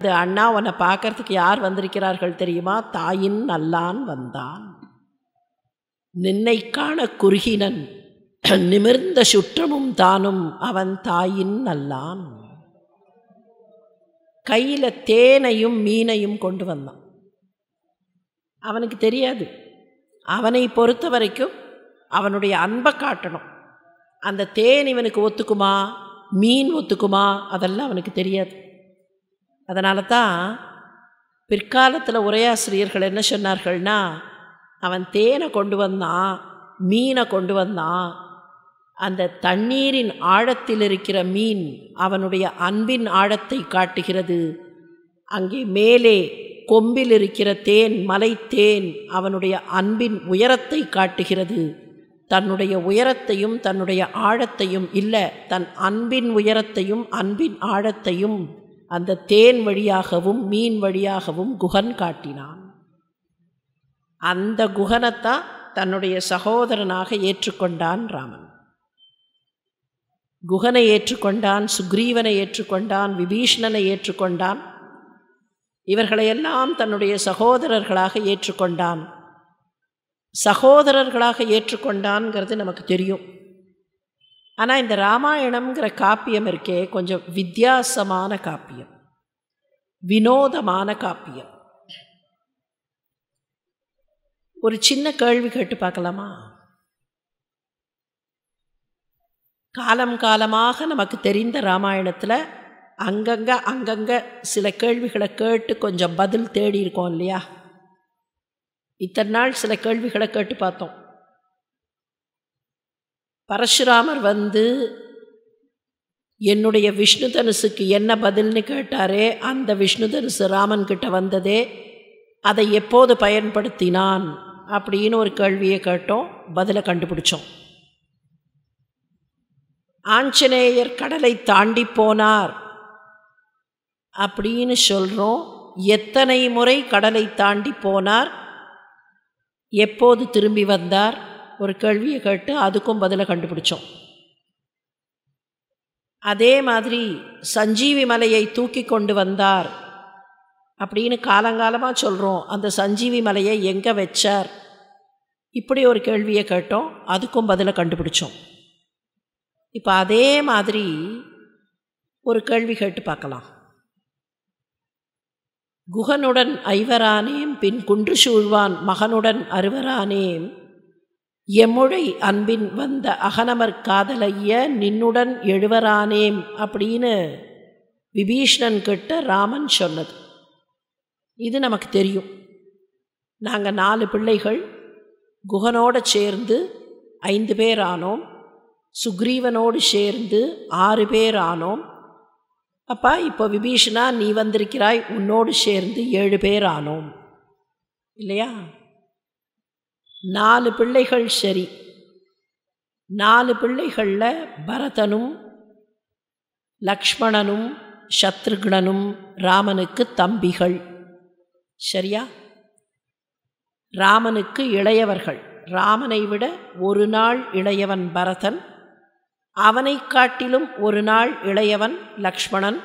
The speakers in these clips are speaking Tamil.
அது அண்ணா உன்னை பார்க்கறதுக்கு யார் வந்திருக்கிறார்கள் தெரியுமா தாயின் நல்லான் வந்தான் நின்னைக்கான குறுகினன் நிமிர்ந்த சுற்றமும் தானும் அவன் தாயின் நல்லான் கையில் தேனையும் மீனையும் கொண்டு வந்தான் அவனுக்கு தெரியாது அவனை பொறுத்த வரைக்கும் அவனுடைய அன்பை காட்டணும் அந்த தேன் இவனுக்கு ஒத்துக்குமா மீன் ஒத்துக்குமா அதெல்லாம் அவனுக்கு தெரியாது அதனால தான் பிற்காலத்தில் உரையாசிரியர்கள் என்ன சொன்னார்கள்னா அவன் தேனை கொண்டு வந்தான் மீனை கொண்டு வந்தான் அந்த தண்ணீரின் ஆழத்தில் இருக்கிற மீன் அவனுடைய அன்பின் ஆழத்தை காட்டுகிறது அங்கே மேலே கொம்பில் இருக்கிற தேன் மலை தேன் அவனுடைய அன்பின் உயரத்தை காட்டுகிறது தன்னுடைய உயரத்தையும் தன்னுடைய ஆழத்தையும் இல்லை தன் அன்பின் உயரத்தையும் அன்பின் ஆழத்தையும் அந்த தேன் வழியாகவும் மீன் வழியாகவும் குகன் காட்டினான் அந்த குகனைத்தான் தன்னுடைய சகோதரனாக ஏற்றுக்கொண்டான் ராமன் குகனை ஏற்றுக்கொண்டான் சுக்ரீவனை ஏற்றுக்கொண்டான் விபீஷ்ணனை ஏற்றுக்கொண்டான் இவர்களையெல்லாம் தன்னுடைய சகோதரர்களாக ஏற்றுக்கொண்டான் சகோதரர்களாக ஏற்றுக்கொண்டான்ங்கிறது நமக்கு தெரியும் ஆனால் இந்த ராமாயணம்ங்கிற காப்பியம் இருக்கே கொஞ்சம் வித்தியாசமான காப்பியம் வினோதமான காப்பியம் ஒரு சின்ன கேள்வி கேட்டு பார்க்கலாமா காலம் காலமாக நமக்கு தெரிந்த ராமாயணத்தில் அங்கங்கே அங்கங்கே சில கேள்விகளை கேட்டு கொஞ்சம் பதில் தேடி இருக்கோம் இல்லையா இத்தனை நாள் சில கேள்விகளை கேட்டு பார்த்தோம் பரஷுராமர் வந்து என்னுடைய விஷ்ணு தனுசுக்கு என்ன பதில்னு கேட்டாரே அந்த விஷ்ணு தனுசு ராமன்கிட்ட வந்ததே அதை எப்போது பயன்படுத்தினான் அப்படின்னு ஒரு கேள்வியை கேட்டோம் பதிலை கண்டுபிடிச்சோம் ஆஞ்சநேயர் கடலை தாண்டி போனார் அப்படின்னு சொல்கிறோம் எத்தனை முறை கடலை தாண்டி போனார் எப்போது திரும்பி வந்தார் ஒரு கேள்வியை கேட்டு அதுக்கும் பதிலை கண்டுபிடிச்சோம் அதே மாதிரி சஞ்சீவி மலையை தூக்கி கொண்டு வந்தார் அப்படின்னு காலங்காலமாக சொல்கிறோம் அந்த சஞ்சீவி மலையை எங்கே வச்சார் இப்படி ஒரு கேள்வியை கேட்டோம் அதுக்கும் பதிலை கண்டுபிடிச்சோம் இப்போ அதே மாதிரி ஒரு கேள்வி கேட்டு பார்க்கலாம் குகனுடன் ஐவரானேம் பின் குன்று சூழ்வான் மகனுடன் அறுவரானேம் எமுழை அன்பின் வந்த அகனமர் காதலைய நின்னுடன் எழுவரானேம் அப்படின்னு விபீஷ்ணன் கிட்ட ராமன் சொன்னது இது நமக்கு தெரியும் நாங்கள் நாலு பிள்ளைகள் குகனோடு சேர்ந்து ஐந்து பேர் ஆனோம் சுக்ரீவனோடு சேர்ந்து ஆறு பேர் ஆனோம் அப்பா இப்போ விபீஷனா நீ வந்திருக்கிறாய் உன்னோடு சேர்ந்து ஏழு பேர் ஆனோம் இல்லையா நாலு பிள்ளைகள் சரி நாலு பிள்ளைகளில் பரதனும் லக்ஷ்மணனும் சத்ருக்னனும் ராமனுக்கு தம்பிகள் சரியா ராமனுக்கு இளையவர்கள் ராமனை விட ஒரு நாள் இளையவன் பரதன் அவனை காட்டிலும் ஒரு நாள் இளையவன் லக்ஷ்மணன்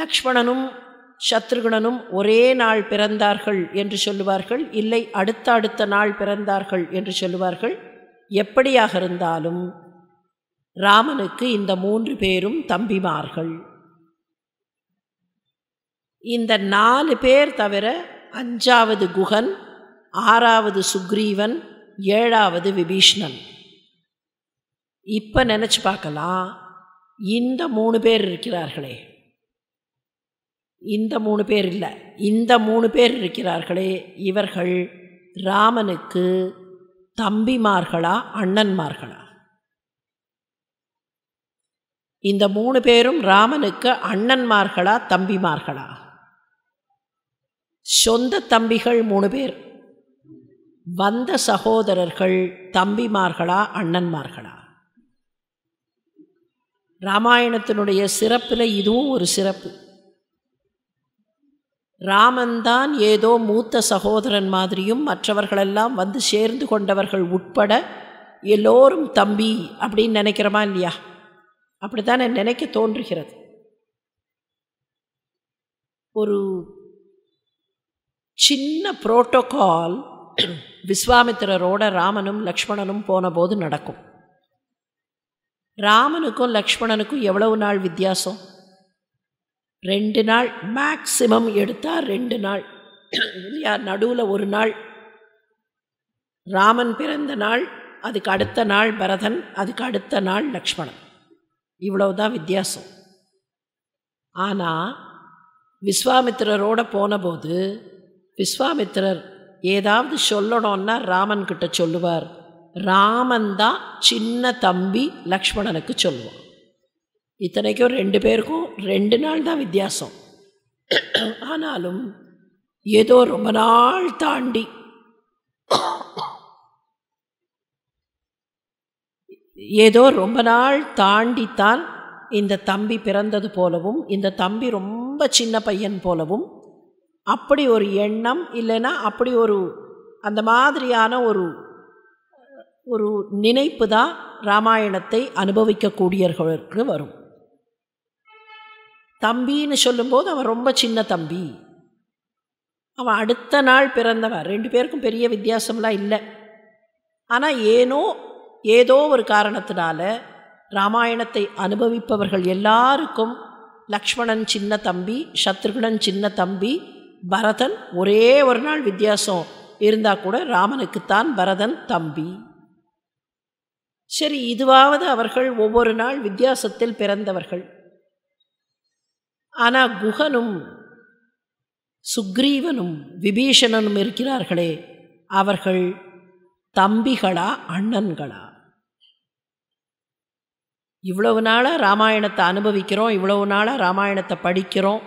லக்ஷ்மணனும் சத்ருகுணனும் ஒரே நாள் பிறந்தார்கள் என்று சொல்லுவார்கள் இல்லை அடுத்த அடுத்த நாள் பிறந்தார்கள் என்று சொல்லுவார்கள் எப்படியாக இருந்தாலும் ராமனுக்கு இந்த மூன்று பேரும் தம்பிமார்கள் இந்த நாலு பேர் தவிர அஞ்சாவது குகன் ஆறாவது சுக்ரீவன் ஏழாவது விபீஷ்ணன் இப்போ நினச்சி பார்க்கலாம் இந்த மூணு பேர் இருக்கிறார்களே இந்த மூணு பேர் இல்லை இந்த மூணு பேர் இருக்கிறார்களே இவர்கள் ராமனுக்கு தம்பிமார்களா அண்ணன்மார்களா இந்த மூணு பேரும் ராமனுக்கு அண்ணன்மார்களா தம்பிமார்களா சொந்த தம்பிகள் மூணு பேர் வந்த சகோதரர்கள் தம்பிமார்களா அண்ணன்மார்களா ராமாயணத்தினுடைய சிறப்பில் இதுவும் ஒரு சிறப்பு ராமன்தான் ஏதோ மூத்த சகோதரன் மாதிரியும் மற்றவர்களெல்லாம் வந்து சேர்ந்து கொண்டவர்கள் உட்பட எல்லோரும் தம்பி அப்படின்னு நினைக்கிறோமா இல்லையா அப்படி தானே நினைக்க தோன்றுகிறது ஒரு சின்ன புரோட்டோகால் விஸ்வாமித்திரரோட ராமனும் லக்ஷ்மணனும் போன போது நடக்கும் ராமனுக்கும் லக்ஷ்மணனுக்கும் எவ்வளவு நாள் வித்தியாசம் ரெண்டு நாள் மேக்சிமம் எடுத்தால் ரெண்டு நாள் இல்லையா நடுவில் ஒரு நாள் ராமன் பிறந்த நாள் அதுக்கு அடுத்த நாள் பரதன் அதுக்கு அடுத்த நாள் லக்ஷ்மணன் இவ்வளவுதான் வித்தியாசம் ஆனால் விஸ்வாமித்திரரோட போனபோது விஸ்வாமித்திரர் ஏதாவது சொல்லணும்னா ராமன்கிட்ட சொல்லுவார் ராமன் தான் சின்ன தம்பி லக்ஷ்மணனுக்கு சொல்லுவான் இத்தனைக்கும் ரெண்டு பேருக்கும் ரெண்டு நாள் தான் வித்தியாசம் ஆனாலும் ஏதோ ரொம்ப நாள் தாண்டி ஏதோ ரொம்ப நாள் தாண்டித்தான் இந்த தம்பி பிறந்தது போலவும் இந்த தம்பி ரொம்ப சின்ன பையன் போலவும் அப்படி ஒரு எண்ணம் இல்லைன்னா அப்படி ஒரு அந்த மாதிரியான ஒரு ஒரு நினைப்பு தான் ராமாயணத்தை அனுபவிக்கக்கூடியவர்களுக்கு வரும் தம்பின்னு சொல்லும்போது அவன் ரொம்ப சின்ன தம்பி அவன் அடுத்த நாள் பிறந்தவன் ரெண்டு பேருக்கும் பெரிய வித்தியாசம்லாம் இல்லை ஆனால் ஏனோ ஏதோ ஒரு காரணத்தினால ராமாயணத்தை அனுபவிப்பவர்கள் எல்லாருக்கும் லக்ஷ்மணன் சின்ன தம்பி சத்ருகுணன் சின்ன தம்பி பரதன் ஒரே ஒரு நாள் வித்தியாசம் இருந்தால் கூட ராமனுக்குத்தான் பரதன் தம்பி சரி இதுவாவது அவர்கள் ஒவ்வொரு நாள் வித்தியாசத்தில் பிறந்தவர்கள் ஆனால் குஹனும் சுக்ரீவனும் விபீஷணனும் இருக்கிறார்களே அவர்கள் தம்பிகளா அண்ணன்களா இவ்வளவு நாளாக ராமாயணத்தை அனுபவிக்கிறோம் இவ்வளவு நாளாக ராமாயணத்தை படிக்கிறோம்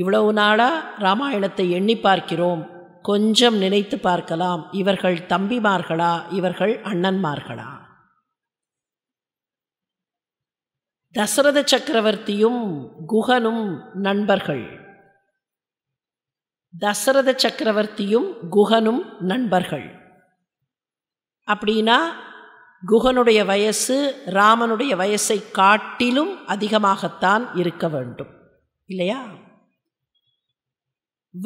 இவ்வளவு நாளாக ராமாயணத்தை எண்ணி பார்க்கிறோம் கொஞ்சம் நினைத்து பார்க்கலாம் இவர்கள் தம்பிமார்களா இவர்கள் அண்ணன்மார்களா தசரத சக்கரவர்த்தியும் குகனும் நண்பர்கள் தசரத சக்கரவர்த்தியும் குகனும் நண்பர்கள் அப்படின்னா குகனுடைய வயசு ராமனுடைய வயசை காட்டிலும் அதிகமாகத்தான் இருக்க வேண்டும் இல்லையா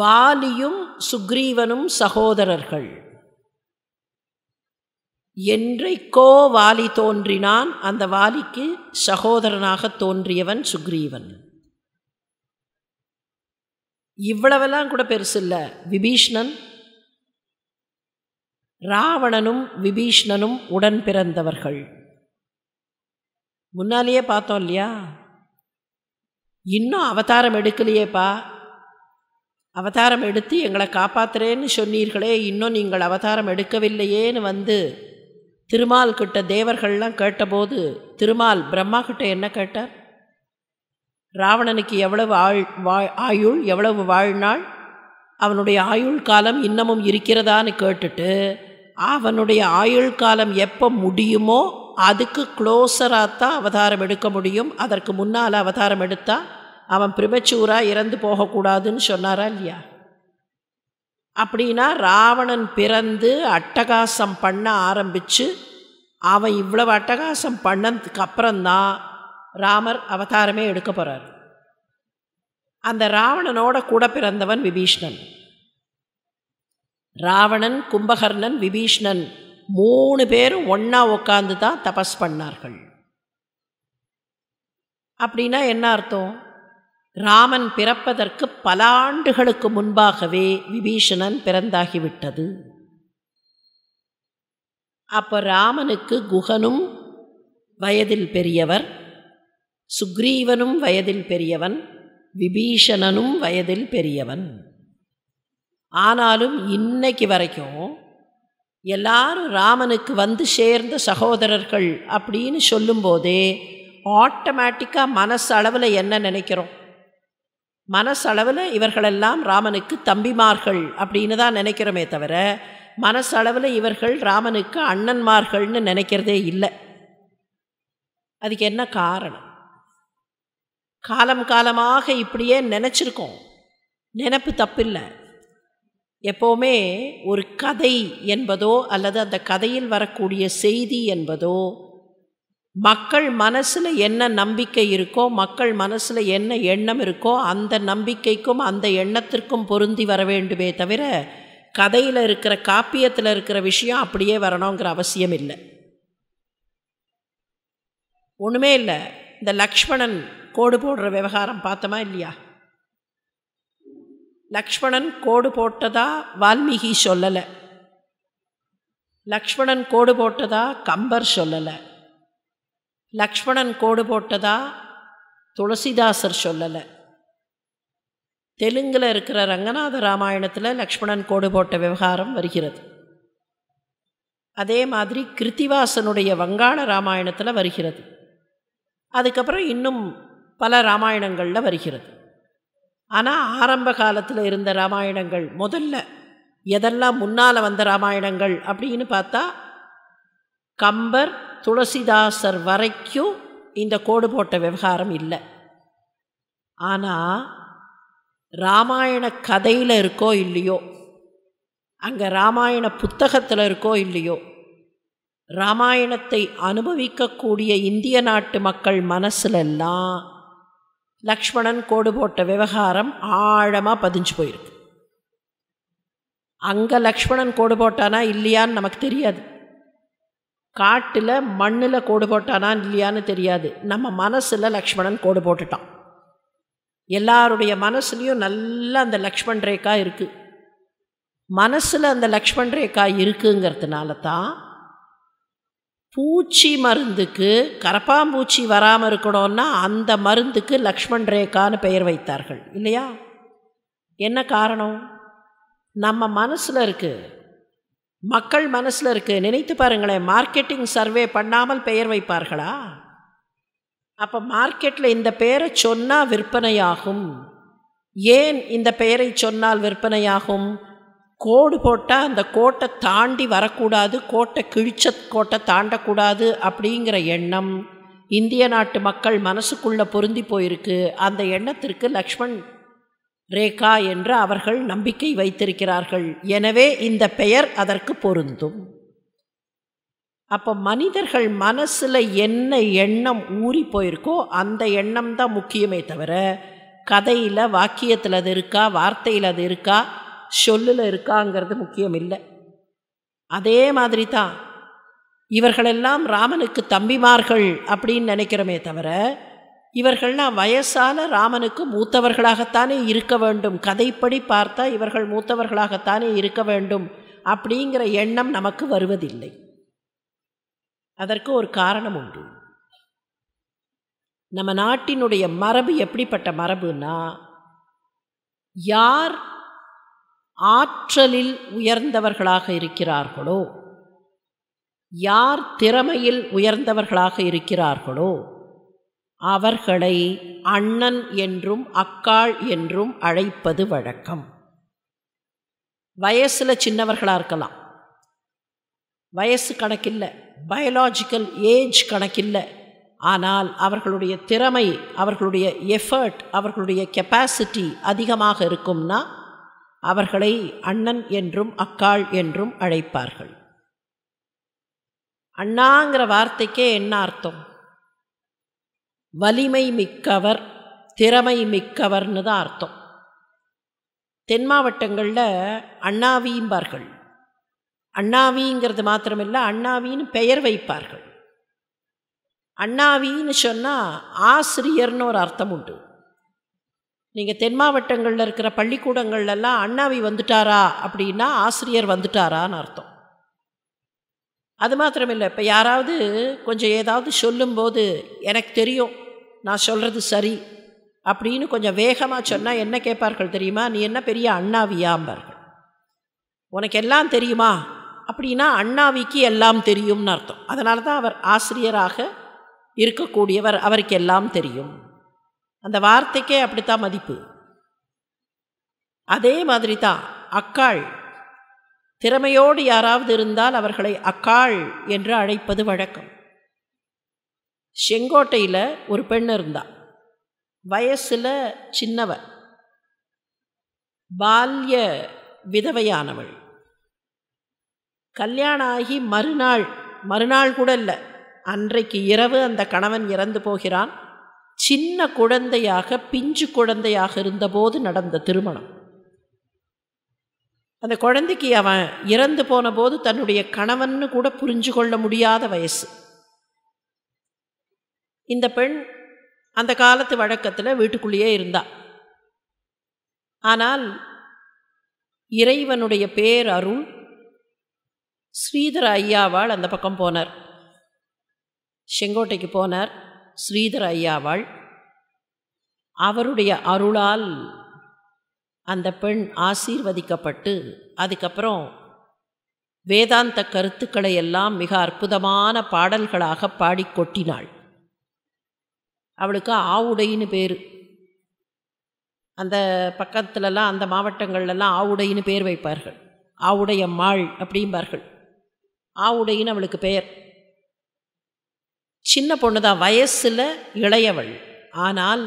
வாலியும் சுக்ரீவனும் சகோதரர்கள் என்றைக்கோ வாலி தோன்றினான் அந்த வாலிக்கு சகோதரனாக தோன்றியவன் சுக்ரீவன் இவ்வளவெல்லாம் கூட பெருசு இல்லை விபீஷ்ணன் ராவணனும் விபீஷ்ணனும் உடன் பிறந்தவர்கள் முன்னாலேயே பார்த்தோம் இல்லையா இன்னும் அவதாரம் எடுக்கலையேப்பா அவதாரம் எடுத்து எங்களை காப்பாத்துறேன்னு சொன்னீர்களே இன்னும் நீங்கள் அவதாரம் எடுக்கவில்லையேன்னு வந்து திருமால் கிட்ட தேவர்கள்லாம் கேட்டபோது திருமால் பிரம்மா கிட்ட என்ன கேட்டார் ராவணனுக்கு எவ்வளவு ஆள் வா ஆயுள் எவ்வளவு வாழ்நாள் அவனுடைய ஆயுள் காலம் இன்னமும் இருக்கிறதான்னு கேட்டுட்டு அவனுடைய ஆயுள் காலம் எப்போ முடியுமோ அதுக்கு க்ளோஸராக தான் அவதாரம் எடுக்க முடியும் அதற்கு முன்னால் அவதாரம் எடுத்தால் அவன் பிரிமச்சூராக இறந்து போகக்கூடாதுன்னு சொன்னாரா இல்லையா அப்படின்னா ராவணன் பிறந்து அட்டகாசம் பண்ண ஆரம்பித்து அவன் இவ்வளவு அட்டகாசம் பண்ணதுக்கு அப்புறம்தான் ராமர் அவதாரமே எடுக்க போகிறார் அந்த ராவணனோட கூட பிறந்தவன் விபீஷ்ணன் ராவணன் கும்பகர்ணன் விபீஷ்ணன் மூணு பேரும் ஒன்றா உட்காந்து தான் தபஸ் பண்ணார்கள் அப்படின்னா என்ன அர்த்தம் ராமன் பிறப்பதற்கு பல ஆண்டுகளுக்கு முன்பாகவே விபீஷணன் பிறந்தாகிவிட்டது அப்போ ராமனுக்கு குகனும் வயதில் பெரியவர் சுக்ரீவனும் வயதில் பெரியவன் விபீஷணனும் வயதில் பெரியவன் ஆனாலும் இன்னைக்கு வரைக்கும் எல்லாரும் ராமனுக்கு வந்து சேர்ந்த சகோதரர்கள் அப்படின்னு சொல்லும்போதே ஆட்டோமேட்டிக்காக மனசளவில் என்ன நினைக்கிறோம் மனசளவில் இவர்களெல்லாம் ராமனுக்கு தம்பிமார்கள் அப்படின்னு தான் நினைக்கிறோமே தவிர மனசளவில் இவர்கள் ராமனுக்கு அண்ணன்மார்கள்னு நினைக்கிறதே இல்லை அதுக்கு என்ன காரணம் காலம் காலமாக இப்படியே நினச்சிருக்கோம் நினப்பு தப்பில்லை எப்போவுமே ஒரு கதை என்பதோ அல்லது அந்த கதையில் வரக்கூடிய செய்தி என்பதோ மக்கள் மனசில் என்ன நம்பிக்கை இருக்கோ மக்கள் மனசில் என்ன எண்ணம் இருக்கோ அந்த நம்பிக்கைக்கும் அந்த எண்ணத்திற்கும் பொருந்தி வர வேண்டுமே தவிர கதையில் இருக்கிற காப்பியத்தில் இருக்கிற விஷயம் அப்படியே வரணுங்கிற அவசியம் இல்லை ஒன்றுமே இல்லை இந்த லக்ஷ்மணன் கோடு போடுற விவகாரம் பார்த்தோமா இல்லையா லக்ஷ்மணன் கோடு போட்டதா வால்மீகி சொல்லலை லக்ஷ்மணன் கோடு போட்டதா கம்பர் சொல்லலை லக்ஷ்மணன் கோடு போட்டதா துளசிதாசர் சொல்லலை தெலுங்கில் இருக்கிற ரங்கநாத ராமாயணத்தில் லக்ஷ்மணன் கோடு போட்ட விவகாரம் வருகிறது அதே மாதிரி கிருத்திவாசனுடைய வங்காள ராமாயணத்தில் வருகிறது அதுக்கப்புறம் இன்னும் பல ராமாயணங்களில் வருகிறது ஆனால் ஆரம்ப காலத்தில் இருந்த ராமாயணங்கள் முதல்ல எதெல்லாம் முன்னால் வந்த ராமாயணங்கள் அப்படின்னு பார்த்தா கம்பர் துளசிதாசர் வரைக்கும் இந்த கோடு போட்ட விவகாரம் இல்லை ஆனால் ராமாயண கதையில் இருக்கோ இல்லையோ அங்கே ராமாயண புத்தகத்தில் இருக்கோ இல்லையோ ராமாயணத்தை அனுபவிக்கக்கூடிய இந்திய நாட்டு மக்கள் மனசுலெல்லாம் லக்ஷ்மணன் கோடு போட்ட விவகாரம் ஆழமாக பதிஞ்சு போயிருக்கு அங்கே லக்ஷ்மணன் கோடு போட்டானா இல்லையான்னு நமக்கு தெரியாது காட்டில் மண்ணில் கோடு போட்டானா இல்லையான்னு தெரியாது நம்ம மனசில் லக்ஷ்மணன் கோடு போட்டுட்டான் எல்லாருடைய மனசுலேயும் நல்லா அந்த லக்ஷ்மண் ரேகா இருக்குது மனசில் அந்த லக்ஷ்மண் ரேகா இருக்குங்கிறதுனால தான் பூச்சி மருந்துக்கு கரப்பாம்பூச்சி வராமல் இருக்கணும்னா அந்த மருந்துக்கு லக்ஷ்மண் ரேகான்னு பெயர் வைத்தார்கள் இல்லையா என்ன காரணம் நம்ம மனசில் இருக்குது மக்கள் மனசில் இருக்குது நினைத்து பாருங்களேன் மார்க்கெட்டிங் சர்வே பண்ணாமல் பெயர் வைப்பார்களா அப்போ மார்க்கெட்டில் இந்த பெயரை சொன்னால் விற்பனையாகும் ஏன் இந்த பெயரை சொன்னால் விற்பனையாகும் கோடு போட்டால் அந்த கோட்டை தாண்டி வரக்கூடாது கோட்டை கிழிச்ச கோட்டை தாண்டக்கூடாது அப்படிங்கிற எண்ணம் இந்திய நாட்டு மக்கள் மனசுக்குள்ளே பொருந்தி போயிருக்கு அந்த எண்ணத்திற்கு லக்ஷ்மண் ரேகா என்று அவர்கள் நம்பிக்கை வைத்திருக்கிறார்கள் எனவே இந்த பெயர் அதற்கு பொருந்தும் அப்போ மனிதர்கள் மனசில் என்ன எண்ணம் ஊறி போயிருக்கோ அந்த எண்ணம் தான் முக்கியமே தவிர கதையில் வாக்கியத்தில் அது இருக்கா வார்த்தையில் அது இருக்கா சொல்லில் இருக்காங்கிறது முக்கியம் இல்லை அதே மாதிரி தான் இவர்களெல்லாம் ராமனுக்கு தம்பிமார்கள் அப்படின்னு நினைக்கிறோமே தவிர இவர்கள்லாம் வயசான ராமனுக்கு மூத்தவர்களாகத்தானே இருக்க வேண்டும் கதைப்படி பார்த்தா இவர்கள் மூத்தவர்களாகத்தானே இருக்க வேண்டும் அப்படிங்கிற எண்ணம் நமக்கு வருவதில்லை அதற்கு ஒரு காரணம் உண்டு நம்ம நாட்டினுடைய மரபு எப்படிப்பட்ட மரபுன்னா யார் ஆற்றலில் உயர்ந்தவர்களாக இருக்கிறார்களோ யார் திறமையில் உயர்ந்தவர்களாக இருக்கிறார்களோ அவர்களை அண்ணன் என்றும் அக்காள் என்றும் அழைப்பது வழக்கம் வயசில் சின்னவர்களாக இருக்கலாம் வயசு கணக்கில்லை பயலாஜிக்கல் ஏஜ் கணக்கில்லை ஆனால் அவர்களுடைய திறமை அவர்களுடைய எஃபர்ட் அவர்களுடைய கெப்பாசிட்டி அதிகமாக இருக்கும்னா அவர்களை அண்ணன் என்றும் அக்காள் என்றும் அழைப்பார்கள் அண்ணாங்கிற வார்த்தைக்கே என்ன அர்த்தம் வலிமை மிக்கவர் திறமை மிக்கவர்னு தான் அர்த்தம் தென் மாவட்டங்களில் அண்ணாவியும்பார்கள் அண்ணாவிங்கிறது மாத்திரமில்லை அண்ணாவின்னு பெயர் வைப்பார்கள் அண்ணாவின்னு சொன்னால் ஆசிரியர்னு ஒரு அர்த்தம் உண்டு நீங்கள் தென் மாவட்டங்களில் இருக்கிற பள்ளிக்கூடங்கள்லாம் அண்ணாவி வந்துட்டாரா அப்படின்னா ஆசிரியர் வந்துட்டாரான்னு அர்த்தம் அது மாத்திரமில்லை இப்போ யாராவது கொஞ்சம் ஏதாவது சொல்லும்போது எனக்கு தெரியும் நான் சொல்கிறது சரி அப்படின்னு கொஞ்சம் வேகமாக சொன்னால் என்ன கேட்பார்கள் தெரியுமா நீ என்ன பெரிய அண்ணாவியாம்பார்கள் உனக்கு எல்லாம் தெரியுமா அப்படின்னா அண்ணாவிக்கு எல்லாம் தெரியும்னு அர்த்தம் அதனால தான் அவர் ஆசிரியராக இருக்கக்கூடியவர் அவருக்கு எல்லாம் தெரியும் அந்த வார்த்தைக்கே அப்படித்தான் மதிப்பு அதே மாதிரி தான் அக்காள் திறமையோடு யாராவது இருந்தால் அவர்களை அக்காள் என்று அழைப்பது வழக்கம் செங்கோட்டையில் ஒரு பெண் இருந்தாள் வயசில் சின்னவர் பால்ய விதவையானவள் கல்யாணம் ஆகி மறுநாள் மறுநாள் கூட இல்லை அன்றைக்கு இரவு அந்த கணவன் இறந்து போகிறான் சின்ன குழந்தையாக பிஞ்சு குழந்தையாக இருந்தபோது நடந்த திருமணம் அந்த குழந்தைக்கு அவன் இறந்து போன போது தன்னுடைய கணவன்னு கூட புரிஞ்சு கொள்ள முடியாத வயசு இந்த பெண் அந்த காலத்து வழக்கத்தில் வீட்டுக்குள்ளேயே இருந்தா ஆனால் இறைவனுடைய பேர் அருள் ஸ்ரீதர ஐயாவாள் அந்த பக்கம் போனார் செங்கோட்டைக்கு போனார் ஸ்ரீதர ஐயாவாள் அவருடைய அருளால் அந்த பெண் ஆசீர்வதிக்கப்பட்டு அதுக்கப்புறம் வேதாந்த கருத்துக்களை எல்லாம் மிக அற்புதமான பாடல்களாக பாடி கொட்டினாள் அவளுக்கு ஆவுடைன்னு பேர் அந்த பக்கத்துலலாம் அந்த மாவட்டங்கள்லாம் ஆவுடைன்னு பேர் வைப்பார்கள் ஆவுடைய மாள் அப்படிம்பார்கள் ஆவுடையின்னு அவளுக்கு பெயர் சின்ன பொண்ணு தான் வயசில் இளையவள் ஆனால்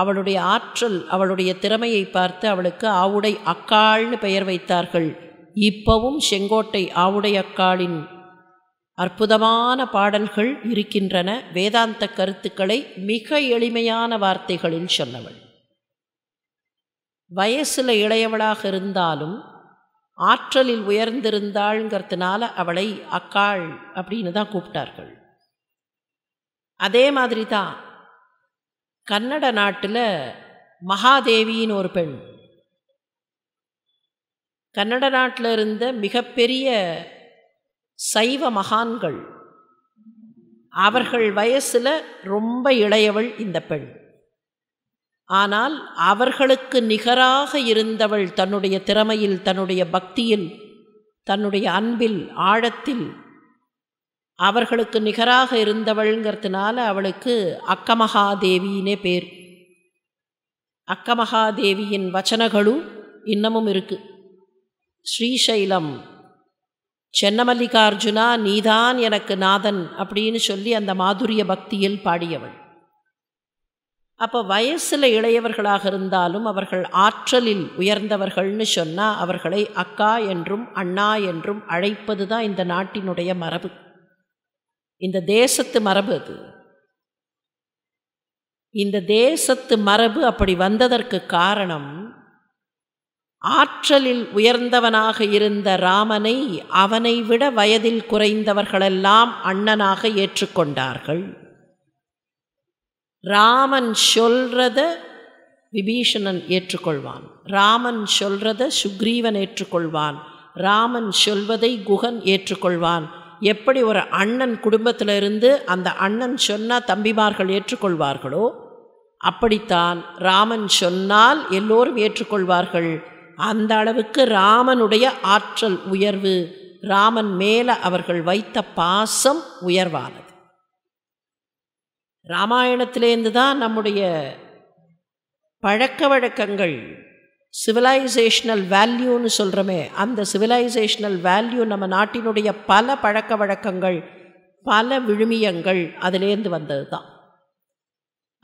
அவளுடைய ஆற்றல் அவளுடைய திறமையை பார்த்து அவளுக்கு ஆவுடை அக்காள்னு பெயர் வைத்தார்கள் இப்பவும் செங்கோட்டை ஆவுடை அக்காளின் அற்புதமான பாடல்கள் இருக்கின்றன வேதாந்த கருத்துக்களை மிக எளிமையான வார்த்தைகளில் சொன்னவள் வயசில் இளையவளாக இருந்தாலும் ஆற்றலில் உயர்ந்திருந்தாள்ங்கிறதுனால அவளை அக்காள் அப்படின்னு தான் கூப்பிட்டார்கள் அதே மாதிரி தான் கன்னட நாட்டில் மகாதேவின்னு ஒரு பெண் கன்னட நாட்டில் இருந்த மிகப்பெரிய சைவ மகான்கள் அவர்கள் வயசில் ரொம்ப இளையவள் இந்த பெண் ஆனால் அவர்களுக்கு நிகராக இருந்தவள் தன்னுடைய திறமையில் தன்னுடைய பக்தியில் தன்னுடைய அன்பில் ஆழத்தில் அவர்களுக்கு நிகராக இருந்தவள்ங்கிறதுனால அவளுக்கு அக்கமகாதேவின்னே பேர் அக்கமகாதேவியின் வச்சனகளும் இன்னமும் இருக்குது ஸ்ரீசைலம் சென்னமல்லிகார்ஜுனா நீதான் எனக்கு நாதன் அப்படின்னு சொல்லி அந்த மாதுரிய பக்தியில் பாடியவள் அப்போ வயசில் இளையவர்களாக இருந்தாலும் அவர்கள் ஆற்றலில் உயர்ந்தவர்கள்னு சொன்னால் அவர்களை அக்கா என்றும் அண்ணா என்றும் அழைப்பது தான் இந்த நாட்டினுடைய மரபு இந்த தேசத்து மரபு அது இந்த தேசத்து மரபு அப்படி வந்ததற்கு காரணம் ஆற்றலில் உயர்ந்தவனாக இருந்த ராமனை அவனை விட வயதில் குறைந்தவர்களெல்லாம் அண்ணனாக ஏற்றுக்கொண்டார்கள் ராமன் சொல்கிறத விபீஷணன் ஏற்றுக்கொள்வான் ராமன் சொல்கிறத சுக்ரீவன் ஏற்றுக்கொள்வான் ராமன் சொல்வதை குகன் ஏற்றுக்கொள்வான் எப்படி ஒரு அண்ணன் குடும்பத்தில் இருந்து அந்த அண்ணன் சொன்னால் தம்பிமார்கள் ஏற்றுக்கொள்வார்களோ அப்படித்தான் ராமன் சொன்னால் எல்லோரும் ஏற்றுக்கொள்வார்கள் அந்த அளவுக்கு ராமனுடைய ஆற்றல் உயர்வு ராமன் மேலே அவர்கள் வைத்த பாசம் உயர்வானது ராமாயணத்திலேருந்து தான் நம்முடைய பழக்க வழக்கங்கள் சிவிலைசேஷனல் வேல்யூன்னு சொல்கிறோமே அந்த சிவிலைசேஷனல் வேல்யூ நம்ம நாட்டினுடைய பல பழக்க வழக்கங்கள் பல விழுமியங்கள் அதிலேருந்து வந்தது தான்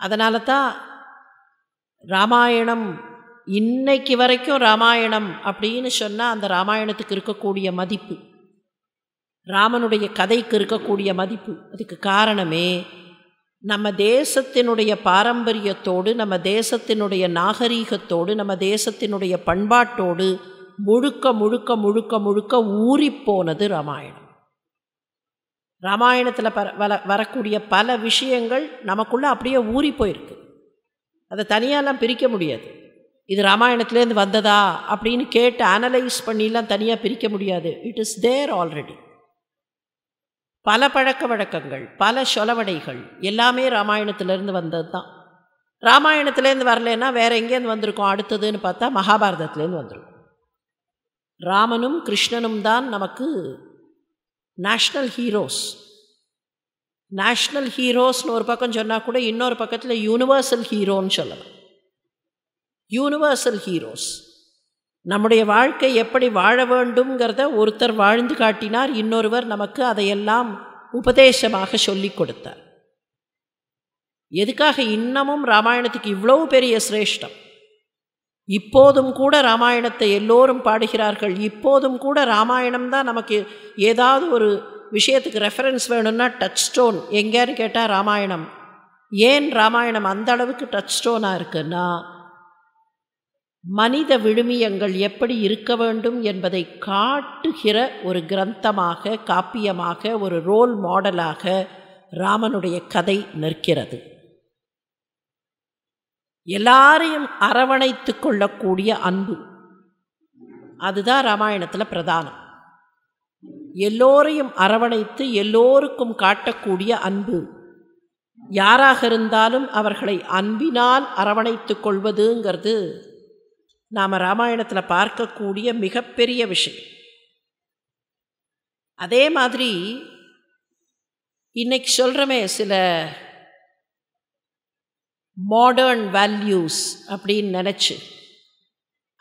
அதனால தான் ராமாயணம் இன்னைக்கு வரைக்கும் ராமாயணம் அப்படின்னு சொன்னால் அந்த ராமாயணத்துக்கு இருக்கக்கூடிய மதிப்பு ராமனுடைய கதைக்கு இருக்கக்கூடிய மதிப்பு அதுக்கு காரணமே நம்ம தேசத்தினுடைய பாரம்பரியத்தோடு நம்ம தேசத்தினுடைய நாகரீகத்தோடு நம்ம தேசத்தினுடைய பண்பாட்டோடு முழுக்க முழுக்க முழுக்க முழுக்க ஊறிப்போனது ராமாயணம் ராமாயணத்தில் பர வர வரக்கூடிய பல விஷயங்கள் நமக்குள்ளே அப்படியே ஊறி போயிருக்கு அதை தனியாகலாம் பிரிக்க முடியாது இது ராமாயணத்துலேருந்து வந்ததா அப்படின்னு கேட்டு அனலைஸ் பண்ணிலாம் தனியாக பிரிக்க முடியாது இட் இஸ் தேர் ஆல்ரெடி பல பழக்க வழக்கங்கள் பல சொலவடைகள் எல்லாமே ராமாயணத்திலேருந்து வந்தது தான் ராமாயணத்துலேருந்து வரலன்னா வேறு எங்கேருந்து வந்திருக்கோம் அடுத்ததுன்னு பார்த்தா மகாபாரதத்துலேருந்து வந்திருக்கும் ராமனும் கிருஷ்ணனும் தான் நமக்கு நேஷ்னல் ஹீரோஸ் நேஷ்னல் ஹீரோஸ்னு ஒரு பக்கம் சொன்னால் கூட இன்னொரு பக்கத்தில் யூனிவர்சல் ஹீரோன்னு சொல்லலாம் யூனிவர்சல் ஹீரோஸ் நம்முடைய வாழ்க்கை எப்படி வாழ வேண்டும்ங்கிறத ஒருத்தர் வாழ்ந்து காட்டினார் இன்னொருவர் நமக்கு அதையெல்லாம் உபதேசமாக சொல்லி கொடுத்தார் எதுக்காக இன்னமும் ராமாயணத்துக்கு இவ்வளோ பெரிய சிரேஷ்டம் இப்போதும் கூட ராமாயணத்தை எல்லோரும் பாடுகிறார்கள் இப்போதும் கூட ராமாயணம் தான் நமக்கு ஏதாவது ஒரு விஷயத்துக்கு ரெஃபரன்ஸ் வேணும்னா டச் ஸ்டோன் எங்கேன்னு கேட்டால் ராமாயணம் ஏன் ராமாயணம் அந்த அளவுக்கு டச் ஸ்டோனாக இருக்குன்னா மனித விழுமியங்கள் எப்படி இருக்க வேண்டும் என்பதை காட்டுகிற ஒரு கிரந்தமாக காப்பியமாக ஒரு ரோல் மாடலாக ராமனுடைய கதை நிற்கிறது எல்லாரையும் அரவணைத்து கொள்ளக்கூடிய அன்பு அதுதான் ராமாயணத்தில் பிரதானம் எல்லோரையும் அரவணைத்து எல்லோருக்கும் காட்டக்கூடிய அன்பு யாராக இருந்தாலும் அவர்களை அன்பினால் அரவணைத்து கொள்வதுங்கிறது நாம் ராமாயணத்தில் பார்க்கக்கூடிய மிகப்பெரிய விஷயம் அதே மாதிரி இன்னைக்கு சொல்கிறோமே சில மாடர்ன் வேல்யூஸ் அப்படின்னு நினச்சி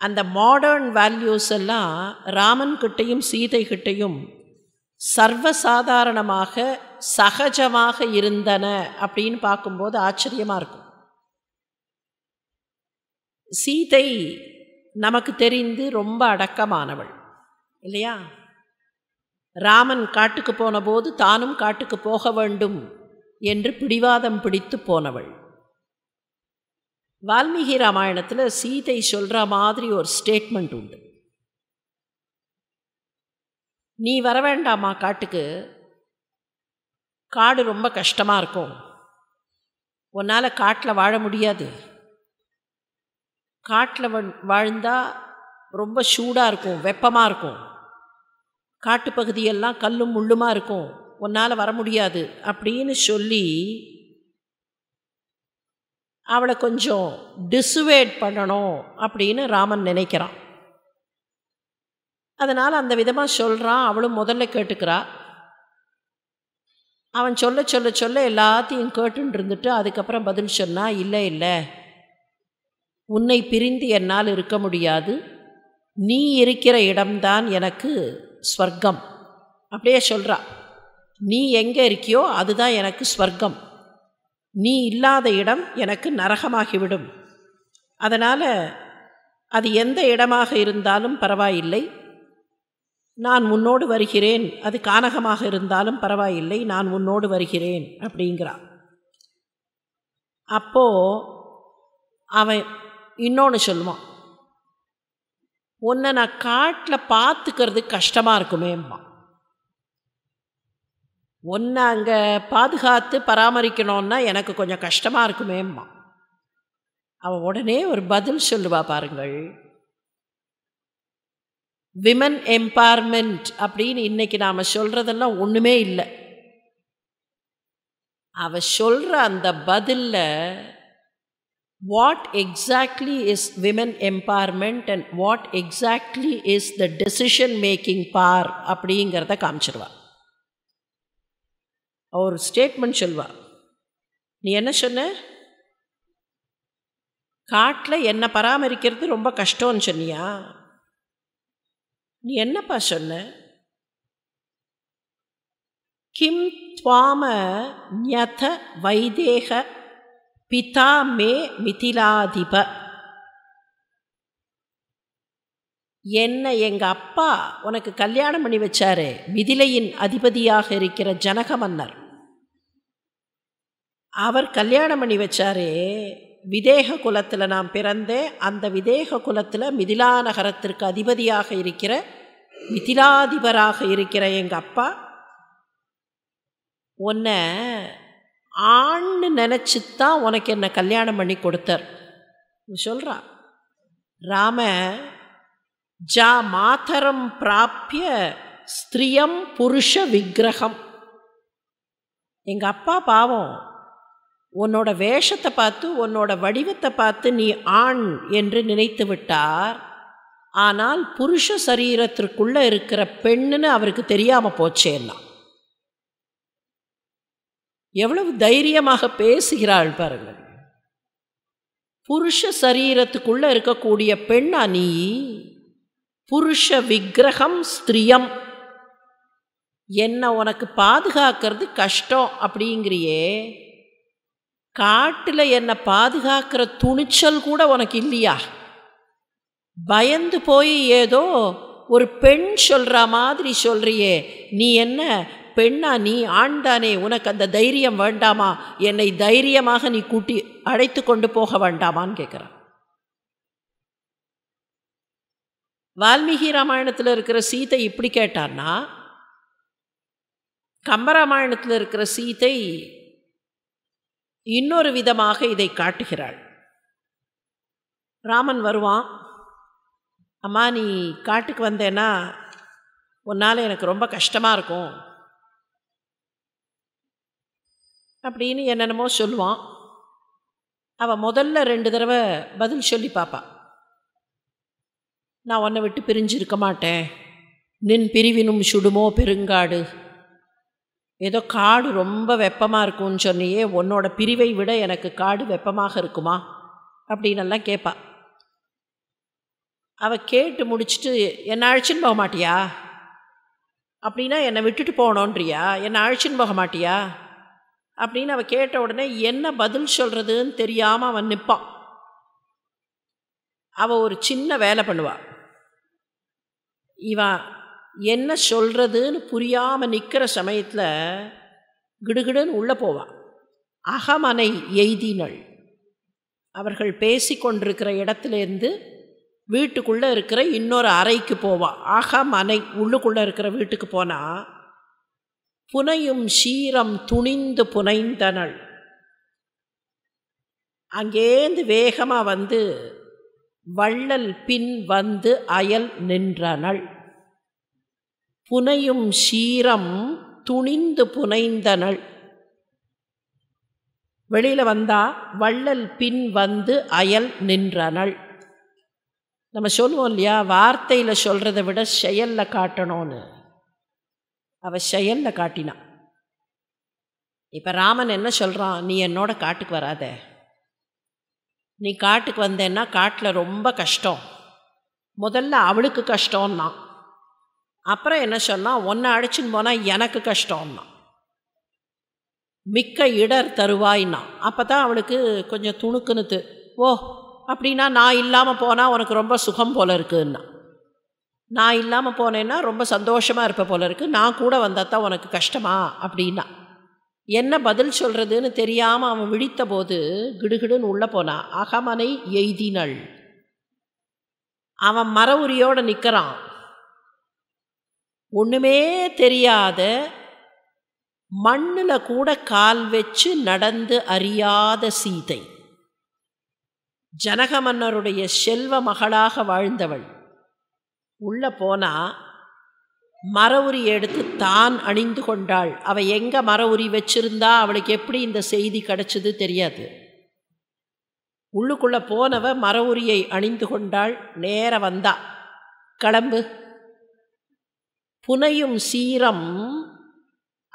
அந்த மாடர்ன் வேல்யூஸ் எல்லாம் ராமன்கிட்டையும் சீதைகிட்டையும் சர்வசாதாரணமாக சகஜமாக இருந்தன அப்படின்னு பார்க்கும்போது ஆச்சரியமாக இருக்கும் சீதை நமக்கு தெரிந்து ரொம்ப அடக்கமானவள் இல்லையா ராமன் காட்டுக்கு போன போது தானும் காட்டுக்கு போக வேண்டும் என்று பிடிவாதம் பிடித்து போனவள் வால்மீகி ராமாயணத்தில் சீதை சொல்கிற மாதிரி ஒரு ஸ்டேட்மெண்ட் உண்டு நீ வர வேண்டாமா காட்டுக்கு காடு ரொம்ப கஷ்டமாக இருக்கும் உன்னால் காட்டில் வாழ முடியாது காட்டில் வாழ்ந்தால் ரொம்ப சூடாக இருக்கும் வெப்பமாக இருக்கும் காட்டுப்பகுதியெல்லாம் கல்லும் முள்ளுமாக இருக்கும் உன்னால் வர முடியாது அப்படின்னு சொல்லி அவளை கொஞ்சம் டிசுவேட் பண்ணணும் அப்படின்னு ராமன் நினைக்கிறான் அதனால் அந்த விதமாக சொல்கிறான் அவளும் முதல்ல கேட்டுக்கிறா அவன் சொல்ல சொல்ல சொல்ல எல்லாத்தையும் கேட்டுன்னு இருந்துட்டு அதுக்கப்புறம் பதில் சொன்னால் இல்லை இல்லை உன்னை பிரிந்து என்னால் இருக்க முடியாது நீ இருக்கிற இடம்தான் எனக்கு ஸ்வர்க்கம் அப்படியே சொல்கிறா நீ எங்கே இருக்கியோ அதுதான் எனக்கு ஸ்வர்க்கம் நீ இல்லாத இடம் எனக்கு நரகமாகிவிடும் அதனால் அது எந்த இடமாக இருந்தாலும் பரவாயில்லை நான் உன்னோடு வருகிறேன் அது கானகமாக இருந்தாலும் பரவாயில்லை நான் உன்னோடு வருகிறேன் அப்படிங்கிறான் அப்போது அவன் இன்னொன்று சொல்லுவான் உன்னை நான் காட்டில் பார்த்துக்கிறது கஷ்டமாக இருக்குமேம்மா ஒன்றை அங்கே பாதுகாத்து பராமரிக்கணும்னா எனக்கு கொஞ்சம் கஷ்டமாக இருக்குமேம்மா அவள் உடனே ஒரு பதில் சொல்லுவா பாருங்கள் விமன் எம்பவர்மெண்ட் அப்படின்னு இன்றைக்கி நாம் சொல்கிறதெல்லாம் ஒன்றுமே இல்லை அவள் சொல்கிற அந்த பதிலில் what exactly is women empowerment and what exactly is the decision making power அப்படிங்கிறத காமிச்சிருவா அவர் ஸ்டேட்மெண்ட் சொல்வா நீ என்ன சொன்ன காட்டில் என்னை பராமரிக்கிறது ரொம்ப கஷ்டம்னு சொன்னியா நீ என்னப்பா சொன்ன கிம் துவாம ஞத வைதேக பிதா மே மிதிலாதிப என்னை எங்கள் அப்பா உனக்கு கல்யாணம் பண்ணி வச்சாரு மிதிலையின் அதிபதியாக இருக்கிற ஜனக மன்னர் அவர் கல்யாணம் பண்ணி வச்சாரு விதேக குலத்தில் நான் பிறந்தேன் அந்த விதேக குலத்தில் மிதிலா நகரத்திற்கு அதிபதியாக இருக்கிற மிதிலாதிபராக இருக்கிற எங்கள் அப்பா உன்னை ஆண்னு நினச்சி தான் உனக்கு என்னை கல்யாணம் பண்ணி கொடுத்தார் சொல்கிறா ராம ஜா மாதரம் பிராப்பிய ஸ்திரியம் புருஷ விக்கிரகம் எங்கள் அப்பா பாவம் உன்னோட வேஷத்தை பார்த்து உன்னோட வடிவத்தை பார்த்து நீ ஆண் என்று நினைத்து விட்டார் ஆனால் புருஷ சரீரத்திற்குள்ளே இருக்கிற பெண்ணுன்னு அவருக்கு தெரியாமல் போச்சேன்னா எவ்வளவு தைரியமாக பேசுகிறாள் பாருங்கள் புருஷ சரீரத்துக்குள்ளே இருக்கக்கூடிய பெண் அணி புருஷ விக்கிரகம் ஸ்திரியம் என்னை உனக்கு பாதுகாக்கிறது கஷ்டம் அப்படிங்கிறியே காட்டில் என்னை பாதுகாக்கிற துணிச்சல் கூட உனக்கு இல்லையா பயந்து போய் ஏதோ ஒரு பெண் சொல்கிற மாதிரி சொல்கிறியே நீ என்ன பெண்ணா நீ ஆண்தானே உனக்கு அந்த தைரியம் வேண்டாமா என்னை தைரியமாக நீ கூட்டி அழைத்து கொண்டு போக வேண்டாமான்னு கேட்குறான் வால்மீகி ராமாயணத்தில் இருக்கிற சீத்தை இப்படி கேட்டான்னா கம்பராமாயணத்தில் இருக்கிற சீத்தை இன்னொரு விதமாக இதை காட்டுகிறாள் ராமன் வருவான் அம்மா நீ காட்டுக்கு வந்தேன்னா உன்னால் எனக்கு ரொம்ப கஷ்டமாக இருக்கும் அப்படின்னு என்னென்னமோ சொல்லுவான் அவள் முதல்ல ரெண்டு தடவை பதில் சொல்லி பார்ப்பா நான் உன்னை விட்டு பிரிஞ்சிருக்க மாட்டேன் நின் பிரிவினும் சுடுமோ பெருங்காடு ஏதோ காடு ரொம்ப வெப்பமாக இருக்கும்னு சொன்னியே உன்னோட பிரிவை விட எனக்கு காடு வெப்பமாக இருக்குமா அப்படின்னெல்லாம் கேட்பா அவள் கேட்டு முடிச்சுட்டு என்னை அழைச்சின்னு போக மாட்டியா அப்படின்னா என்னை விட்டுட்டு போகணுன்றியா என்னை அழைச்சின்னு போக மாட்டியா அப்படின்னு அவ கேட்ட உடனே என்ன பதில் சொல்கிறதுன்னு தெரியாமல் அவன் நிற்பான் அவள் ஒரு சின்ன வேலை பண்ணுவாள் இவன் என்ன சொல்கிறதுன்னு புரியாமல் நிற்கிற சமயத்தில் கிடுகிடுன்னு உள்ளே போவான் அகமனை எய்தினள் அவர்கள் பேசி கொண்டிருக்கிற இடத்துலேருந்து வீட்டுக்குள்ளே இருக்கிற இன்னொரு அறைக்கு போவாள் அகமனை உள்ளுக்குள்ளே இருக்கிற வீட்டுக்கு போனால் புனையும் சீரம் துணிந்து புனைந்தனள் அங்கேந்து வேகமாக வந்து வள்ளல் பின் வந்து அயல் நின்றனள் புனையும் சீரம் துணிந்து புனைந்தனள் வெளியில் வந்தா வள்ளல் பின் வந்து அயல் நின்றனள் நம்ம சொல்லுவோம் இல்லையா வார்த்தையில் சொல்கிறத விட செயலில் காட்டணும்னு அவள் செயலில் காட்டினான் இப்போ ராமன் என்ன சொல்கிறான் நீ என்னோட காட்டுக்கு வராத நீ காட்டுக்கு வந்தேன்னா காட்டில் ரொம்ப கஷ்டம் முதல்ல அவளுக்கு கஷ்டம்னா அப்புறம் என்ன சொன்னால் ஒன்றை அழைச்சின்னு போனால் எனக்கு கஷ்டம்னா மிக்க இடர் தருவாய்னா அப்போ தான் அவளுக்கு கொஞ்சம் துணுக்குனுது ஓ அப்படின்னா நான் இல்லாமல் போனால் உனக்கு ரொம்ப சுகம் போல இருக்குதுன்னா நான் இல்லாமல் போனேன்னா ரொம்ப சந்தோஷமாக இருப்ப போல இருக்குது நான் கூட வந்தால் தான் உனக்கு கஷ்டமா அப்படின்னா என்ன பதில் சொல்கிறதுன்னு தெரியாமல் அவன் விழித்த போது கிடுகிடுன்னு உள்ளே போனான் அகமனை எய்தினள் அவன் மர உரியோடு நிற்கிறான் ஒன்றுமே தெரியாத மண்ணில் கூட கால் வச்சு நடந்து அறியாத சீதை ஜனக மன்னருடைய செல்வ மகளாக வாழ்ந்தவள் உள்ளே போனால் மர உரி எடுத்து தான் அணிந்து கொண்டாள் அவள் எங்கே மர உரி வச்சுருந்தா அவளுக்கு எப்படி இந்த செய்தி கிடச்சிது தெரியாது உள்ளுக்குள்ளே போனவ மர உரியை அணிந்து கொண்டாள் நேர வந்தா கிளம்பு புனையும் சீரம்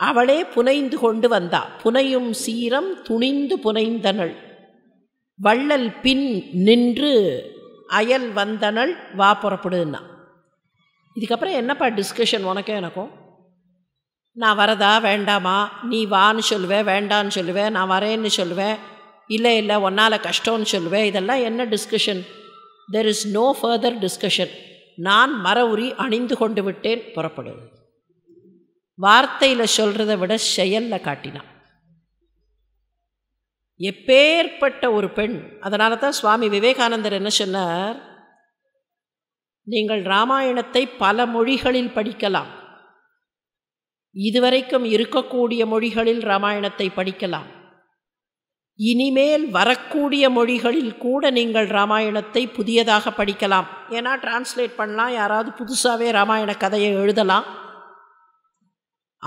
அவளே புனைந்து கொண்டு வந்தா புனையும் சீரம் துணிந்து புனைந்தனள் வள்ளல் பின் நின்று அயல் வந்தனள் வா புறப்படுன்னா இதுக்கப்புறம் என்னப்பா டிஸ்கஷன் உனக்கும் எனக்கும் நான் வரதா வேண்டாமா நீ வான்னு சொல்லுவேன் வேண்டான்னு சொல்லுவேன் நான் வரேன்னு சொல்லுவேன் இல்லை இல்லை ஒன்னால் கஷ்டம்னு சொல்லுவேன் இதெல்லாம் என்ன discussion there is no further discussion நான் மர உரி அணிந்து கொண்டு விட்டேன் புறப்படுது வார்த்தையில் சொல்கிறத விட செயலில் காட்டினான் எப்பேற்பட்ட ஒரு பெண் அதனால தான் சுவாமி விவேகானந்தர் என்ன சொன்னார் நீங்கள் ராமாயணத்தை பல மொழிகளில் படிக்கலாம் இதுவரைக்கும் இருக்கக்கூடிய மொழிகளில் ராமாயணத்தை படிக்கலாம் இனிமேல் வரக்கூடிய மொழிகளில் கூட நீங்கள் ராமாயணத்தை புதியதாக படிக்கலாம் ஏன்னா டிரான்ஸ்லேட் பண்ணலாம் யாராவது புதுசாகவே ராமாயண கதையை எழுதலாம்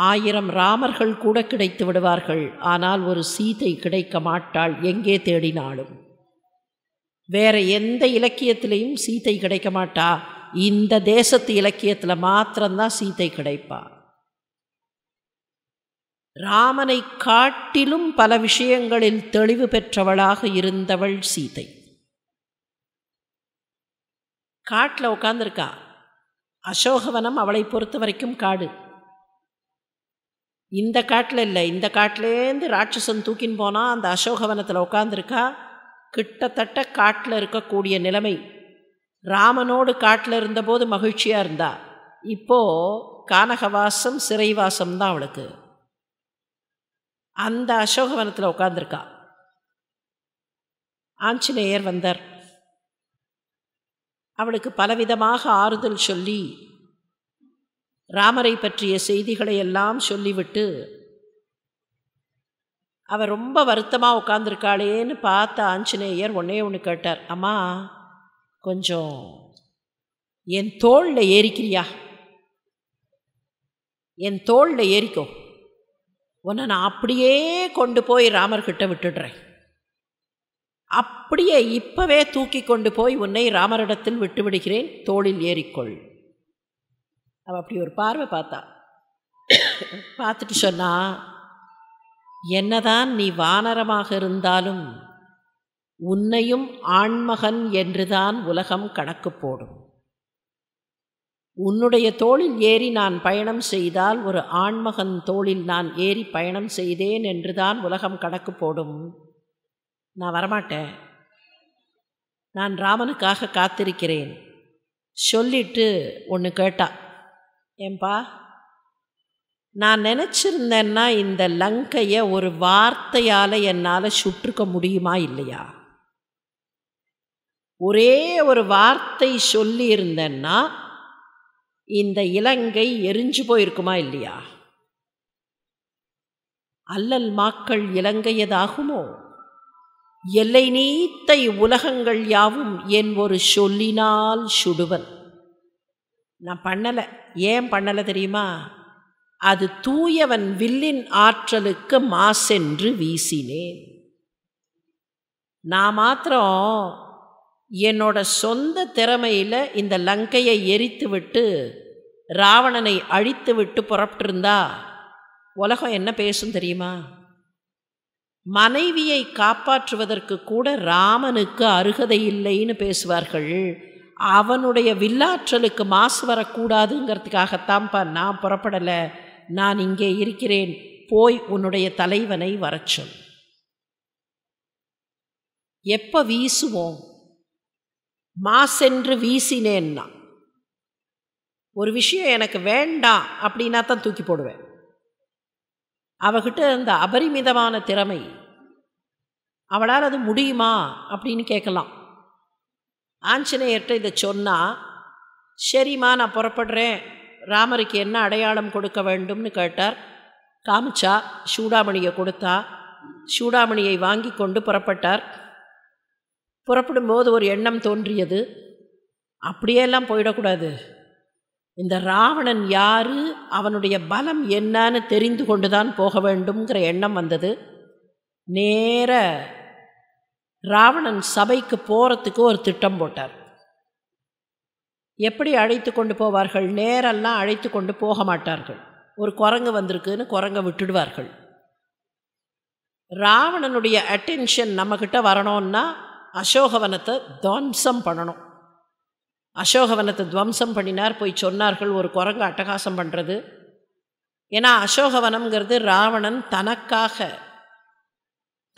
ஆயிரம் ராமர்கள் கூட கிடைத்து விடுவார்கள் ஆனால் ஒரு சீதை கிடைக்க மாட்டாள் எங்கே தேடினாலும் வேற எந்த இலக்கியத்திலையும் சீத்தை கிடைக்க மாட்டா இந்த தேசத்து இலக்கியத்தில் மாத்திரம்தான் சீத்தை கிடைப்பா ராமனை காட்டிலும் பல விஷயங்களில் தெளிவு பெற்றவளாக இருந்தவள் சீதை காட்டில் உட்காந்துருக்கா அசோகவனம் அவளை பொறுத்த வரைக்கும் காடு இந்த காட்டில் இல்லை இந்த காட்டிலேருந்து ராட்சசன் தூக்கின்னு போனால் அந்த அசோகவனத்தில் உட்காந்துருக்கா கிட்டத்தட்ட காட்டில் இருக்கக்கூடிய நிலைமை ராமனோடு காட்டில் இருந்தபோது மகிழ்ச்சியாக இருந்தா இப்போது கானகவாசம் சிறைவாசம் தான் அவளுக்கு அந்த அசோகவனத்தில் உட்கார்ந்துருக்கா ஆஞ்சநேயர் வந்தார் அவளுக்கு பலவிதமாக ஆறுதல் சொல்லி ராமரை பற்றிய செய்திகளை எல்லாம் சொல்லிவிட்டு அவள் ரொம்ப வருத்தமாக உட்காந்துருக்காளேன்னு பார்த்த ஆஞ்சநேயர் ஒன்னே ஒன்று கேட்டார் அம்மா கொஞ்சம் என் தோளில் ஏறிக்கிறியா என் தோளில் ஏறிக்கோ உன்னை நான் அப்படியே கொண்டு போய் ராமர்கிட்ட விட்டுடுறேன் அப்படியே இப்போவே தூக்கி கொண்டு போய் உன்னை ராமரிடத்தில் விட்டுவிடுகிறேன் தோளில் ஏறிக்கொள் அவள் அப்படி ஒரு பார்வை பார்த்தா பார்த்துட்டு சொன்னா என்னதான் நீ வானரமாக இருந்தாலும் உன்னையும் ஆண்மகன் என்றுதான் உலகம் கணக்கு போடும் உன்னுடைய தோளில் ஏறி நான் பயணம் செய்தால் ஒரு ஆண்மகன் தோளில் நான் ஏறி பயணம் செய்தேன் என்றுதான் உலகம் கணக்கு போடும் நான் வரமாட்டேன் நான் ராமனுக்காக காத்திருக்கிறேன் சொல்லிட்டு ஒன்று கேட்டா ஏன்பா நான் நினச்சிருந்தேன்னா இந்த லங்கையை ஒரு வார்த்தையால் என்னால் சுற்றுக்க முடியுமா இல்லையா ஒரே ஒரு வார்த்தை சொல்லி இருந்தேன்னா இந்த இலங்கை எரிஞ்சு போயிருக்குமா இல்லையா அல்லல் மாக்கள் இலங்கையதாகுமோ எல்லை நீத்த உலகங்கள் யாவும் என் ஒரு சொல்லினால் சுடுவன் நான் பண்ணலை ஏன் பண்ணலை தெரியுமா அது தூயவன் வில்லின் ஆற்றலுக்கு மாசென்று வீசினேன் நான் மாத்திரம் என்னோட சொந்த திறமையில் இந்த லங்கையை எரித்து விட்டு ராவணனை அழித்து விட்டு புறப்பட்டிருந்தா உலகம் என்ன பேசும் தெரியுமா மனைவியை காப்பாற்றுவதற்கு கூட ராமனுக்கு அருகதை இல்லைன்னு பேசுவார்கள் அவனுடைய வில்லாற்றலுக்கு மாசு வரக்கூடாதுங்கிறதுக்காகத்தான்ப்பா நான் புறப்படலை நான் இங்கே இருக்கிறேன் போய் உன்னுடைய தலைவனை வரச்சொல் எப்போ வீசுவோம் மாசென்று வீசினேன்னா ஒரு விஷயம் எனக்கு வேண்டாம் அப்படின்னா தான் தூக்கி போடுவேன் அவகிட்ட அந்த அபரிமிதமான திறமை அவளால் அது முடியுமா அப்படின்னு கேட்கலாம் ஆஞ்சநேயர்கிட்ட இதை சொன்னால் சரிம்மா நான் புறப்படுறேன் ராமருக்கு என்ன அடையாளம் கொடுக்க வேண்டும்னு கேட்டார் காமிச்சா சூடாமணியை கொடுத்தா சூடாமணியை வாங்கி கொண்டு புறப்பட்டார் புறப்படும் போது ஒரு எண்ணம் தோன்றியது அப்படியெல்லாம் போயிடக்கூடாது இந்த ராவணன் யார் அவனுடைய பலம் என்னன்னு தெரிந்து கொண்டு தான் போக வேண்டும்ங்கிற எண்ணம் வந்தது நேர ராவணன் சபைக்கு போகிறதுக்கு ஒரு திட்டம் போட்டார் எப்படி அழைத்து கொண்டு போவார்கள் நேரெல்லாம் அழைத்து கொண்டு போக மாட்டார்கள் ஒரு குரங்கு வந்திருக்குன்னு குரங்கை விட்டுடுவார்கள் ராவணனுடைய அட்டென்ஷன் நம்மக்கிட்ட வரணும்னா அசோகவனத்தை துவம்சம் பண்ணணும் அசோகவனத்தை துவம்சம் பண்ணினார் போய் சொன்னார்கள் ஒரு குரங்கு அட்டகாசம் பண்ணுறது ஏன்னா அசோகவனம்ங்கிறது ராவணன் தனக்காக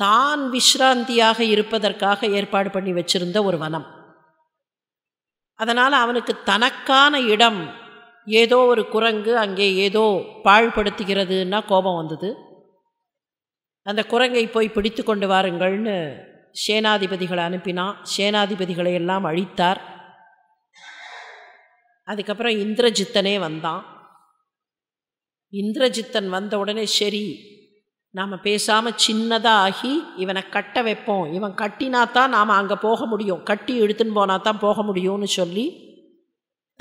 தான் விஸ்ராந்தியாக இருப்பதற்காக ஏற்பாடு பண்ணி வச்சுருந்த ஒரு வனம் அதனால் அவனுக்கு தனக்கான இடம் ஏதோ ஒரு குரங்கு அங்கே ஏதோ பாழ்படுத்துகிறதுன்னா கோபம் வந்தது அந்த குரங்கை போய் பிடித்து கொண்டு வாருங்கள்னு சேனாதிபதிகளை அனுப்பினான் சேனாதிபதிகளை எல்லாம் அழித்தார் அதுக்கப்புறம் இந்திரஜித்தனே வந்தான் இந்திரஜித்தன் வந்த உடனே சரி நாம் பேசாமல் சின்னதாக ஆகி இவனை கட்ட வைப்போம் இவன் கட்டினா தான் நாம் அங்கே போக முடியும் கட்டி இழுத்துன்னு போனால் தான் போக முடியும்னு சொல்லி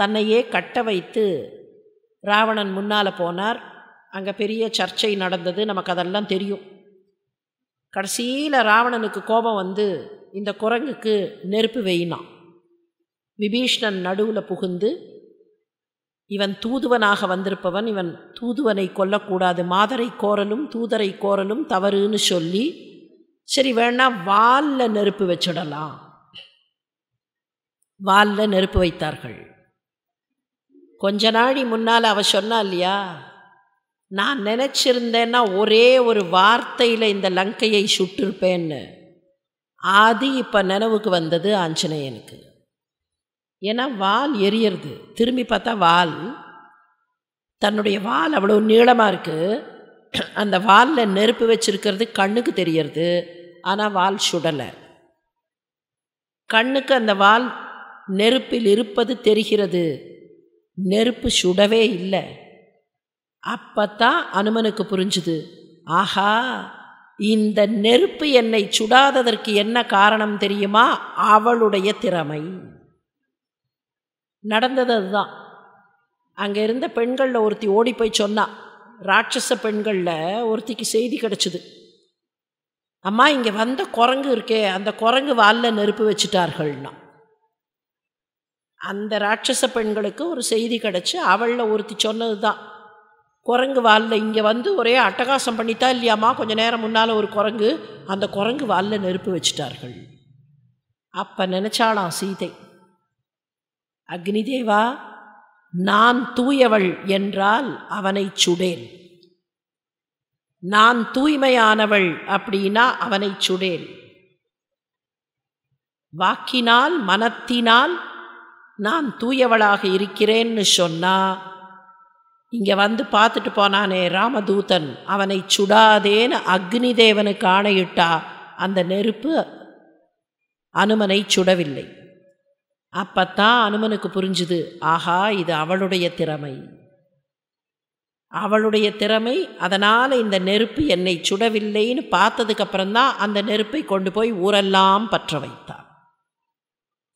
தன்னையே கட்ட வைத்து ராவணன் முன்னால் போனார் அங்கே பெரிய சர்ச்சை நடந்தது நமக்கு அதெல்லாம் தெரியும் கடைசியில் ராவணனுக்கு கோபம் வந்து இந்த குரங்குக்கு நெருப்பு வெயினான் விபீஷ்ணன் நடுவில் புகுந்து இவன் தூதுவனாக வந்திருப்பவன் இவன் தூதுவனை கொல்லக்கூடாது மாதரை கோரலும் தூதரை கோரலும் தவறுன்னு சொல்லி சரி வேணா வாலில் நெருப்பு வச்சுடலாம் வாலில் நெருப்பு வைத்தார்கள் கொஞ்ச நாடி முன்னால் அவள் சொன்னா இல்லையா நான் நினச்சிருந்தேன்னா ஒரே ஒரு வார்த்தையில் இந்த லங்கையை சுட்டிருப்பேன்னு அது இப்போ நினைவுக்கு வந்தது ஆஞ்சநேயனுக்கு ஏன்னா வால் எரியறது திரும்பி பார்த்தா வால் தன்னுடைய வால் அவ்வளோ நீளமாக இருக்குது அந்த வாலில் நெருப்பு வச்சுருக்கிறது கண்ணுக்கு தெரியறது ஆனால் வால் சுடலை கண்ணுக்கு அந்த வால் நெருப்பில் இருப்பது தெரிகிறது நெருப்பு சுடவே இல்லை அப்போத்தான் அனுமனுக்கு புரிஞ்சுது ஆஹா இந்த நெருப்பு என்னை சுடாததற்கு என்ன காரணம் தெரியுமா அவளுடைய திறமை நடந்தது அதுதான் அங்கே இருந்த பெண்களில் ஒருத்தி ஓடி போய் சொன்னான் ராட்சச பெண்களில் ஒருத்திக்கு செய்தி கிடச்சிது அம்மா இங்கே வந்த குரங்கு இருக்கே அந்த குரங்கு வாலில் நெருப்பு வச்சுட்டார்கள்னா அந்த ராட்சச பெண்களுக்கு ஒரு செய்தி கிடச்சி அவளில் ஒருத்தி சொன்னது தான் குரங்கு வாலில் இங்கே வந்து ஒரே அட்டகாசம் பண்ணித்தான் இல்லையாம்மா கொஞ்சம் நேரம் முன்னால் ஒரு குரங்கு அந்த குரங்கு வாலில் நெருப்பு வச்சுட்டார்கள் அப்போ நினச்சாலாம் சீதை அக்னிதேவா நான் தூயவள் என்றால் அவனை சுடேன் நான் தூய்மையானவள் அப்படின்னா அவனை சுடேன் வாக்கினால் மனத்தினால் நான் தூயவளாக இருக்கிறேன்னு சொன்னா இங்கே வந்து பார்த்துட்டு போனானே ராமதூதன் அவனை சுடாதேன்னு அக்னி தேவனுக்கு ஆணையிட்டா அந்த நெருப்பு அனுமனை சுடவில்லை அப்பத்தான் அனுமனுக்கு புரிஞ்சுது ஆஹா இது அவளுடைய திறமை அவளுடைய திறமை அதனால் இந்த நெருப்பு என்னை சுடவில்லைன்னு பார்த்ததுக்கப்புறம்தான் அந்த நெருப்பை கொண்டு போய் ஊரெல்லாம் பற்ற வைத்தாள்